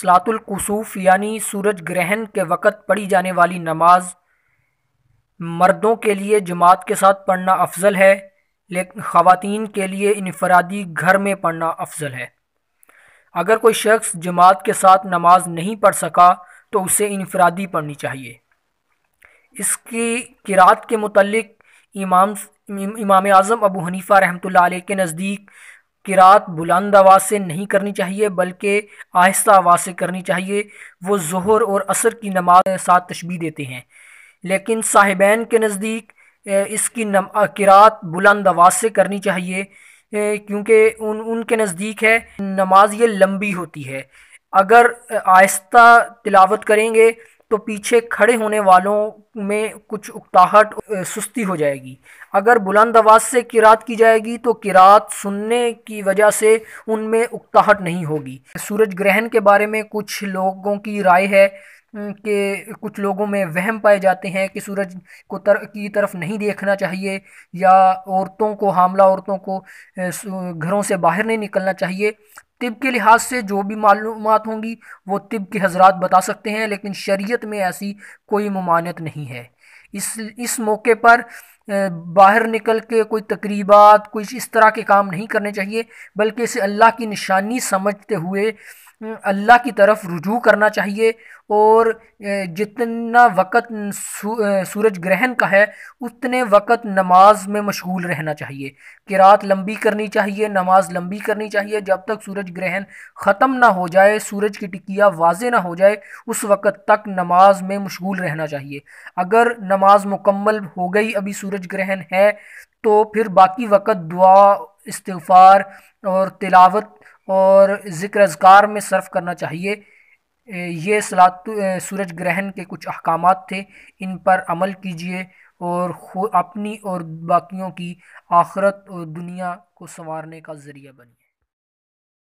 سلاط القصوف یعنی سورج گرہن کے وقت پڑھی جانے والی نماز مردوں کے لیے جماعت کے ساتھ پڑھنا افضل ہے لیکن خواتین کے لیے انفرادی گھر میں پڑھنا افضل ہے اگر کوئی شخص جماعت کے ساتھ نماز نہیں پڑھ سکا تو اسے انفرادی پڑھنی چاہیے اس کی کراعت کے متعلق امام امام اعظم ابو حنیفہ رحمۃ اللہ علیہ کے نزدیک بلند آواز سے نہیں کرنی چاہیے بلکہ آہستہ آواز سے کرنی چاہیے وہ ظہر اور اثر کی نماز کے ساتھ تشبیح دیتے ہیں لیکن صاحبین کے نزدیک اس کی قرات بلند آواز سے کرنی چاہیے کیونکہ ان ان کے نزدیک ہے نماز یہ لمبی ہوتی ہے اگر آہستہ تلاوت کریں گے تو پیچھے کھڑے ہونے والوں میں کچھ اکتاہٹ سستی ہو جائے گی اگر بلند آواز سے قرات کی جائے گی تو قرات سننے کی وجہ سے ان میں اکتاہٹ نہیں ہوگی سورج گرہن کے بارے میں کچھ لوگوں کی رائے ہے کہ کچھ لوگوں میں وہم پائے جاتے ہیں کہ سورج کو کی طرف نہیں دیکھنا چاہیے یا عورتوں کو حاملہ عورتوں کو گھروں سے باہر نہیں نکلنا چاہیے طب کے لحاظ سے جو بھی معلومات ہوں گی وہ طب کے حضرات بتا سکتے ہیں لیکن شریعت میں ایسی کوئی ممانت نہیں ہے اس اس موقع پر باہر نکل کے کوئی تقریبات کوئی اس طرح کے کام نہیں کرنے چاہیے بلکہ اسے اللہ کی نشانی سمجھتے ہوئے اللہ کی طرف رجوع کرنا چاہیے اور جتنا وقت سورج گرہن کا ہے اتنے وقت نماز میں مشغول رہنا چاہیے کہ رات لمبی کرنی چاہیے نماز لمبی کرنی چاہیے جب تک سورج گرہن ختم نہ ہو جائے سورج کی ٹکیا واضح نہ ہو جائے اس وقت تک نماز میں مشغول رہنا چاہیے اگر نماز مکمل ہو گئی ابھی سورج گرہن ہے تو پھر باقی وقت دعا استغفار اور تلاوت اور ذکر اذکار میں صرف کرنا چاہیے یہ سورج گرہن کے کچھ احکامات تھے ان پر عمل کیجیے اور اپنی اور باقیوں کی آخرت اور دنیا کو سنوارنے کا ذریعہ بنیے